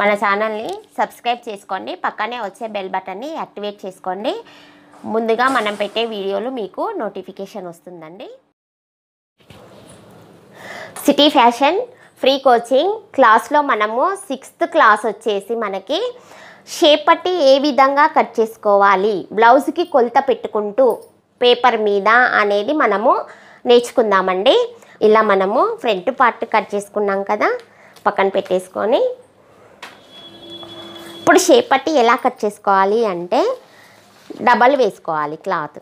మన ఛానల్ని సబ్స్క్రైబ్ చేసుకోండి పక్కనే వచ్చే బెల్ బటన్ని యాక్టివేట్ చేసుకోండి ముందుగా మనం పెట్టే వీడియోలు మీకు నోటిఫికేషన్ వస్తుందండి సిటీ ఫ్యాషన్ ఫ్రీ కోచింగ్ క్లాస్లో మనము సిక్స్త్ క్లాస్ వచ్చేసి మనకి షేపట్టి ఏ విధంగా కట్ చేసుకోవాలి బ్లౌజ్కి కొలత పెట్టుకుంటూ పేపర్ మీద అనేది మనము నేర్చుకుందామండి ఇలా మనము ఫ్రంట్ పార్ట్ కట్ చేసుకున్నాం కదా పక్కన పెట్టేసుకొని ఇప్పుడు షేప్ పట్టి ఎలా కట్ చేసుకోవాలి అంటే డబల్ వేసుకోవాలి క్లాత్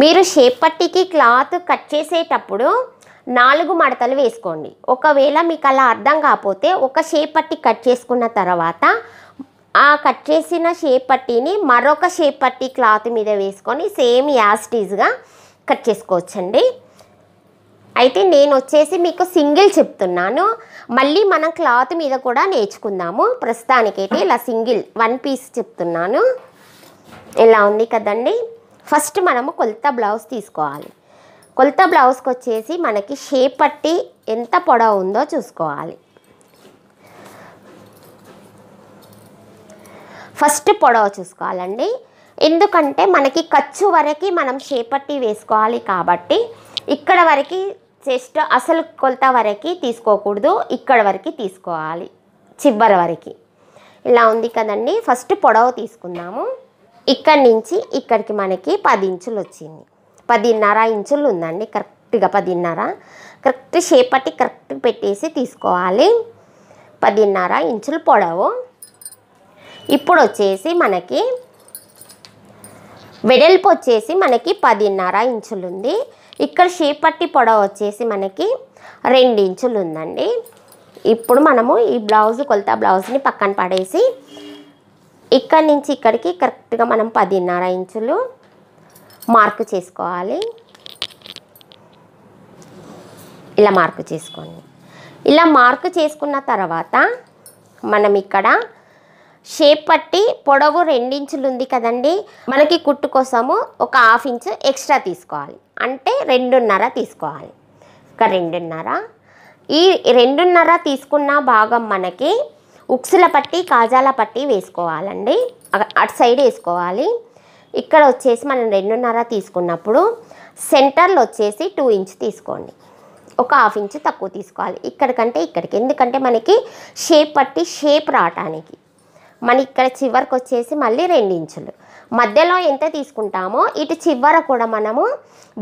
మీరు షేప్ పట్టికి క్లాత్ కట్ చేసేటప్పుడు నాలుగు మడతలు వేసుకోండి ఒకవేళ మీకు అలా అర్థం కాకపోతే ఒక షేప్ పట్టి కట్ చేసుకున్న తర్వాత ఆ కట్ చేసిన షేప్ పట్టిని మరొక షేప్ పట్టి క్లాత్ మీద వేసుకొని సేమ్ యాస్టీజ్గా కట్ చేసుకోవచ్చండి అయితే నేను వచ్చేసి మీకు సింగిల్ చెప్తున్నాను మళ్ళీ మనం క్లాత్ మీద కూడా నేర్చుకుందాము ప్రస్తుతానికైతే ఇలా సింగిల్ వన్ పీస్ చెప్తున్నాను ఇలా ఉంది కదండి ఫస్ట్ మనము కొలత బ్లౌజ్ తీసుకోవాలి కొలత బ్లౌజ్కి వచ్చేసి మనకి షేప్ పట్టి ఎంత పొడవు ఉందో చూసుకోవాలి ఫస్ట్ పొడవు చూసుకోవాలండి ఎందుకంటే మనకి ఖర్చు వరకు మనం షేపట్టి వేసుకోవాలి కాబట్టి ఇక్కడ వరకు చెస్ట్ అసలు కొలత వరకు తీసుకోకూడదు ఇక్కడ వరకు తీసుకోవాలి చివరి వరకు ఇలా ఉంది కదండి ఫస్ట్ పొడవు తీసుకుందాము ఇక్కడి నుంచి ఇక్కడికి మనకి పది ఇంచులు వచ్చింది పదిన్నర ఇంచులు ఉందండి కరెక్ట్గా పదిన్నర కరెక్ట్ షేపటి కరెక్ట్ పెట్టేసి తీసుకోవాలి పదిన్నర ఇంచులు పొడవు ఇప్పుడు వచ్చేసి మనకి వెడల్పు వచ్చేసి మనకి పదిన్నర ఇంచులు ఉంది ఇక్కడ షేప్ పొడవ వచ్చేసి మనకి రెండు ఇంచులు ఉందండి ఇప్పుడు మనము ఈ బ్లౌజ్ కొలత బ్లౌజ్ని పక్కన పడేసి ఇక్కడ నుంచి ఇక్కడికి కరెక్ట్గా మనం పదిన్నర ఇంచులు మార్కు చేసుకోవాలి ఇలా మార్కు చేసుకోండి ఇలా మార్కు చేసుకున్న తర్వాత మనం ఇక్కడ షేప్ పట్టి పొడవు రెండించులు ఉంది కదండి మనకి కుట్టు కోసము ఒక హాఫ్ ఇంచ్ ఎక్స్ట్రా తీసుకోవాలి అంటే రెండున్నర తీసుకోవాలి ఒక రెండున్నర ఈ రెండున్నర తీసుకున్న భాగం మనకి ఉక్సుల పట్టి కాజాల పట్టి వేసుకోవాలండి అటు సైడ్ వేసుకోవాలి ఇక్కడ వచ్చేసి మనం రెండున్నర తీసుకున్నప్పుడు సెంటర్లో వచ్చేసి టూ ఇంచ్ తీసుకోండి ఒక హాఫ్ ఇంచ్ తక్కువ తీసుకోవాలి ఇక్కడికంటే ఇక్కడికి ఎందుకంటే మనకి షేప్ పట్టి షేప్ రావటానికి మన ఇక్కడ చివరికి వచ్చేసి మళ్ళీ రెండించులు మధ్యలో ఎంత తీసుకుంటామో ఇటు చివర కూడా మనము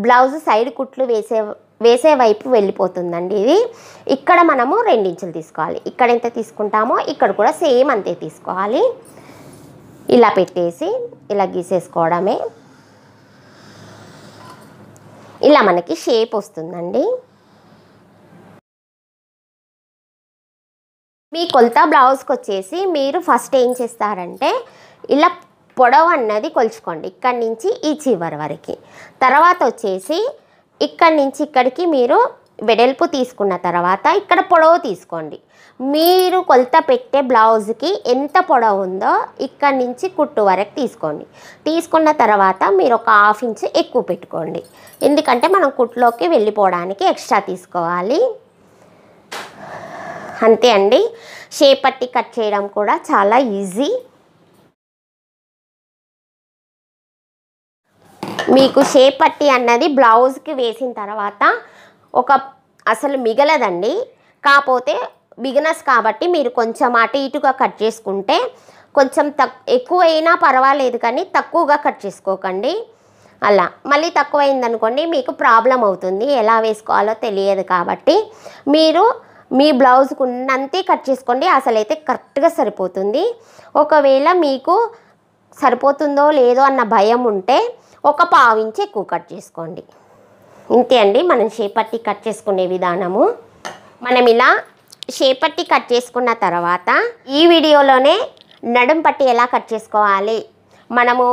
బ్లౌజ్ సైడ్ కుట్లు వేసే వేసే వైపు వెళ్ళిపోతుందండి ఇది ఇక్కడ మనము రెండించులు తీసుకోవాలి ఇక్కడ ఎంత తీసుకుంటామో ఇక్కడ కూడా సేమ్ అంతే తీసుకోవాలి ఇలా పెట్టేసి ఇలా గీసేసుకోవడమే ఇలా మనకి షేప్ వస్తుందండి మీ కొలత బ్లౌజ్కి వచ్చేసి మీరు ఫస్ట్ ఏం చేస్తారంటే ఇలా పొడవు అన్నది కొలుచుకోండి ఇక్కడి నుంచి ఈ చివరి వరకు తర్వాత వచ్చేసి ఇక్కడి నుంచి ఇక్కడికి మీరు వెడల్పు తీసుకున్న తర్వాత ఇక్కడ పొడవు తీసుకోండి మీరు కొలత పెట్టే బ్లౌజ్కి ఎంత పొడవు ఉందో ఇక్కడి నుంచి కుట్టు వరకు తీసుకోండి తీసుకున్న తర్వాత మీరు ఒక హాఫ్ ఇంచ్ ఎక్కువ పెట్టుకోండి ఎందుకంటే మనం కుట్టులోకి వెళ్ళిపోవడానికి ఎక్స్ట్రా తీసుకోవాలి అంతే అండి షేపట్టి కట్ చేయడం కూడా చాలా ఈజీ మీకు షేపట్టి అన్నది బ్లౌజ్కి వేసిన తర్వాత ఒక అసలు మిగలదండి కాకపోతే బిగినర్స్ కాబట్టి మీరు కొంచెం అటు ఇటుగా కట్ చేసుకుంటే కొంచెం తక్ ఎక్కువ అయినా పర్వాలేదు కానీ తక్కువగా కట్ చేసుకోకండి అలా మళ్ళీ తక్కువైందనుకోండి మీకు ప్రాబ్లం అవుతుంది ఎలా వేసుకోవాలో తెలియదు కాబట్టి మీరు మీ బ్లౌజ్కు ఉన్నంతే కట్ చేసుకోండి అసలు అయితే కరెక్ట్గా సరిపోతుంది ఒకవేళ మీకు సరిపోతుందో లేదో అన్న భయం ఉంటే ఒక పావించి ఎక్కువ కట్ చేసుకోండి ఇంతే అండి మనం షేపట్టి కట్ చేసుకునే విధానము మనం ఇలా షేపట్టి కట్ చేసుకున్న తర్వాత ఈ వీడియోలోనే నడుం పట్టి ఎలా కట్ చేసుకోవాలి మనము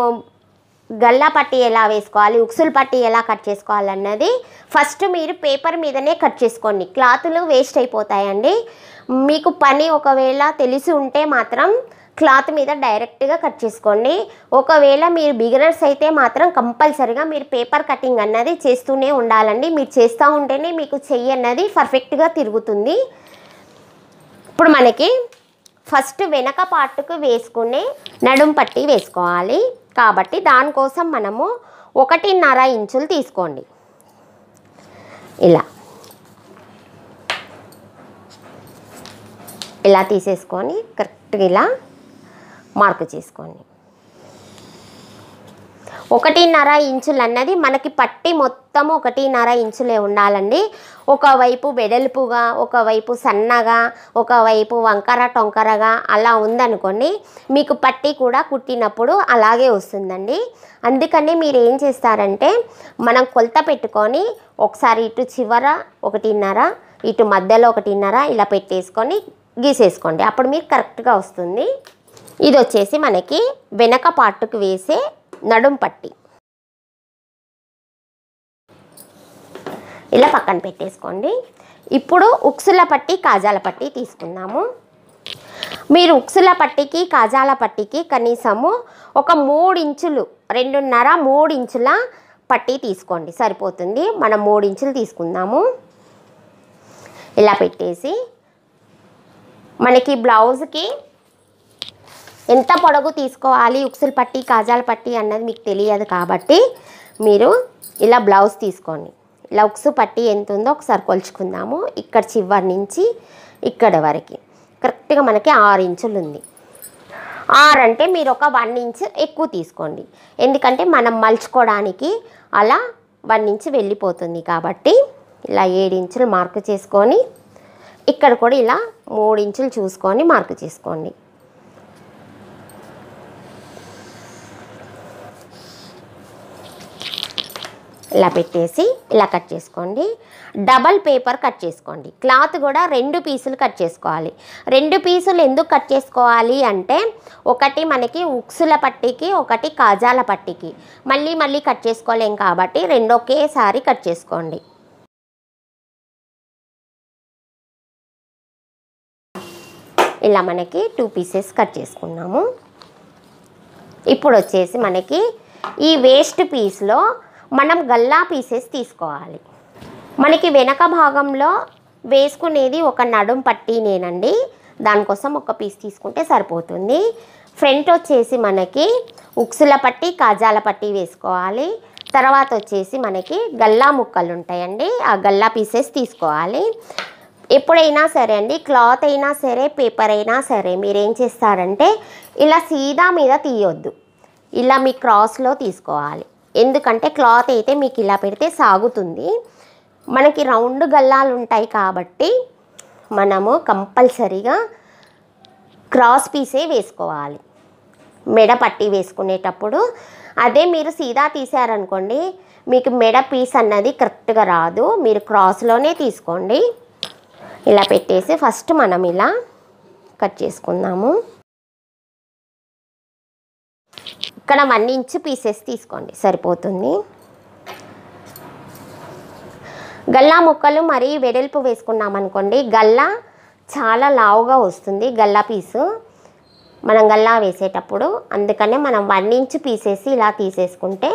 గల్లా పట్టి ఎలా వేసుకోవాలి ఉక్సులు పట్టి ఎలా కట్ చేసుకోవాలన్నది ఫస్ట్ మీరు పేపర్ మీదనే కట్ చేసుకోండి క్లాతులు వేస్ట్ అయిపోతాయండి మీకు పని ఒకవేళ తెలిసి ఉంటే మాత్రం క్లాత్ మీద డైరెక్ట్గా కట్ చేసుకోండి ఒకవేళ మీరు బిగినర్స్ అయితే మాత్రం కంపల్సరిగా మీరు పేపర్ కటింగ్ అన్నది చేస్తూనే ఉండాలండి మీరు చేస్తూ ఉంటేనే మీకు చెయ్యి అన్నది పర్ఫెక్ట్గా తిరుగుతుంది ఇప్పుడు మనకి ఫస్ట్ వెనక పార్ట్కు వేసుకునే నడుం పట్టి వేసుకోవాలి కాబట్టి దానికోసం మనము ఒకటిన్నర ఇంచులు తీసుకోండి ఇలా ఇలా తీసేసుకొని కరెక్ట్గా ఇలా మార్కు చేసుకోండి ఒకటిన్నర ఇంచులు అన్నది మనకి పట్టి మొత్తం ఒకటిన్నర ఇంచులే ఉండాలండి ఒకవైపు వెడల్పుగా ఒకవైపు సన్నగా ఒకవైపు వంకర టొంకరగా అలా ఉందనుకోండి మీకు పట్టి కూడా కుట్టినప్పుడు అలాగే వస్తుందండి అందుకని మీరు ఏం చేస్తారంటే మనం కొలత పెట్టుకొని ఒకసారి ఇటు చివర ఒకటిన్నర ఇటు మధ్యలో ఒకటిన్నర ఇలా పెట్టేసుకొని గీసేసుకోండి అప్పుడు మీకు కరెక్ట్గా వస్తుంది ఇది వచ్చేసి మనకి వెనక పాటుకు వేసే నడుంపట్టి ఇలా పక్కన పెట్టేసుకోండి ఇప్పుడు ఉక్సుల పట్టి కాజాల పట్టి తీసుకుందాము మీరు ఉక్సుల పట్టికి కాజాల పట్టికి కనీసము ఒక మూడు ఇంచులు రెండున్నర మూడు ఇంచుల పట్టి తీసుకోండి సరిపోతుంది మనం మూడు ఇంచులు తీసుకుందాము ఇలా పెట్టేసి మనకి బ్లౌజ్కి ఎంత పొడవు తీసుకోవాలి ఉక్సులు పట్టి కాజాల పట్టి అన్నది మీకు తెలియదు కాబట్టి మీరు ఇలా బ్లౌజ్ తీసుకోండి ఇలా ఉక్సు పట్టి ఎంత ఉందో ఒకసారి కొలుచుకుందాము ఇక్కడ చివరి నుంచి ఇక్కడ వరకు కరెక్ట్గా మనకి ఆరు ఇంచులు ఉంది ఆరు అంటే మీరు ఒక వన్ ఇంచ్ ఎక్కువ తీసుకోండి ఎందుకంటే మనం మలుచుకోవడానికి అలా వన్ ఇంచ్ వెళ్ళిపోతుంది కాబట్టి ఇలా ఏడు ఇంచులు మార్కు చేసుకొని ఇక్కడ కూడా ఇలా మూడు ఇంచులు చూసుకొని మార్కు చేసుకోండి ఇలా పెట్టేసి ఇలా కట్ చేసుకోండి డబల్ పేపర్ కట్ చేసుకోండి క్లాత్ కూడా రెండు పీసులు కట్ చేసుకోవాలి రెండు పీసులు ఎందుకు కట్ చేసుకోవాలి అంటే ఒకటి మనకి ఉక్సుల పట్టికి ఒకటి కాజాల పట్టికి మళ్ళీ మళ్ళీ కట్ చేసుకోలేం కాబట్టి రెండు ఒకేసారి కట్ చేసుకోండి ఇలా మనకి టూ పీసెస్ కట్ చేసుకున్నాము ఇప్పుడు వచ్చేసి మనకి ఈ వేస్ట్ పీస్లో మనం గల్లా పీసెస్ తీసుకోవాలి మనకి వెనక భాగంలో వేసుకునేది ఒక నడుం పట్టి నేనండి దానికోసం ఒక పీస్ తీసుకుంటే సరిపోతుంది ఫ్రంట్ వచ్చేసి మనకి ఉక్సుల పట్టి కాజాల పట్టి వేసుకోవాలి తర్వాత వచ్చేసి మనకి గల్లా ముక్కలు ఉంటాయండి ఆ గల్లా పీసెస్ తీసుకోవాలి ఎప్పుడైనా సరే అండి క్లాత్ అయినా సరే పేపర్ అయినా సరే మీరు ఏం చేస్తారంటే ఇలా సీదా మీద తీయొద్దు ఇలా మీ క్రాస్లో తీసుకోవాలి ఎందుకంటే క్లాత్ అయితే మీకు ఇలా పెడితే సాగుతుంది మనకి రౌండ్ గల్లాలు ఉంటాయి కాబట్టి మనము కంపల్సరీగా క్రాస్ పీసే వేసుకోవాలి మెడ పట్టి వేసుకునేటప్పుడు అదే మీరు సీదా తీసారనుకోండి మీకు మెడ పీస్ అన్నది కరెక్ట్గా రాదు మీరు క్రాస్లోనే తీసుకోండి ఇలా పెట్టేసి ఫస్ట్ మనం ఇలా కట్ చేసుకుందాము ఇక్కడ వన్ ఇంచ్ పీసెస్ తీసుకోండి సరిపోతుంది గల్లా ముక్కలు మరి వెడల్పు వేసుకున్నాం అనుకోండి గల్లా చాలా లావుగా వస్తుంది గల్లా పీసు మనం గల్లా వేసేటప్పుడు అందుకనే మనం వన్ ఇంచ్ పీసేసి ఇలా తీసేసుకుంటే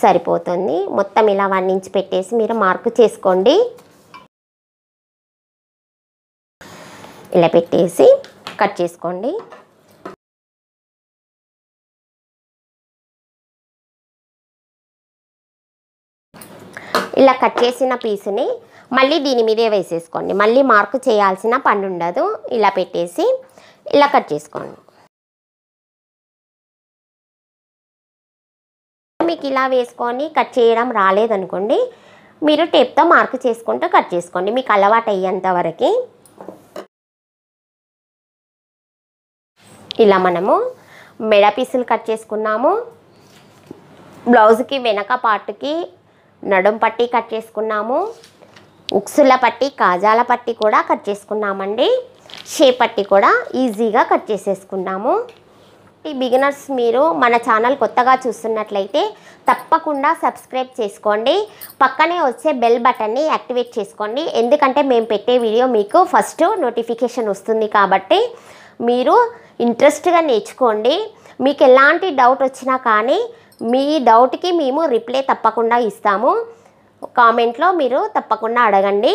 సరిపోతుంది మొత్తం ఇలా వన్ ఇంచ్ పెట్టేసి మీరు మార్కు చేసుకోండి ఇలా పెట్టేసి కట్ చేసుకోండి ఇలా కట్ చేసిన పీస్ని మళ్ళీ దీని మీదే వేసేసుకోండి మళ్ళీ మార్కు చేయాల్సిన పని ఉండదు ఇలా పెట్టేసి ఇలా కట్ చేసుకోండి మీకు ఇలా వేసుకొని కట్ చేయడం రాలేదనుకోండి మీరు టేప్తో మార్క్ చేసుకుంటూ కట్ చేసుకోండి మీకు అలవాటు అయ్యేంత వరకు ఇలా మనము మెడ పీసులు కట్ చేసుకున్నాము బ్లౌజ్కి వెనక పార్ట్కి నడుం పట్టి కట్ చేసుకున్నాము ఉక్సుల పట్టి కాజాల పట్టి కూడా కట్ చేసుకున్నామండి షేప్ పట్టి కూడా ఈజీగా కట్ చేసేసుకున్నాము ఈ బిగినర్స్ మీరు మన ఛానల్ కొత్తగా చూస్తున్నట్లయితే తప్పకుండా సబ్స్క్రైబ్ చేసుకోండి పక్కనే వచ్చే బెల్ బటన్ని యాక్టివేట్ చేసుకోండి ఎందుకంటే మేము పెట్టే వీడియో మీకు ఫస్ట్ నోటిఫికేషన్ వస్తుంది కాబట్టి మీరు ఇంట్రెస్ట్గా నేర్చుకోండి మీకు ఎలాంటి డౌట్ వచ్చినా కానీ మీ డౌట్కి మేము రిప్లై తప్పకుండా ఇస్తాము కామెంట్లో మీరు తప్పకుండా అడగండి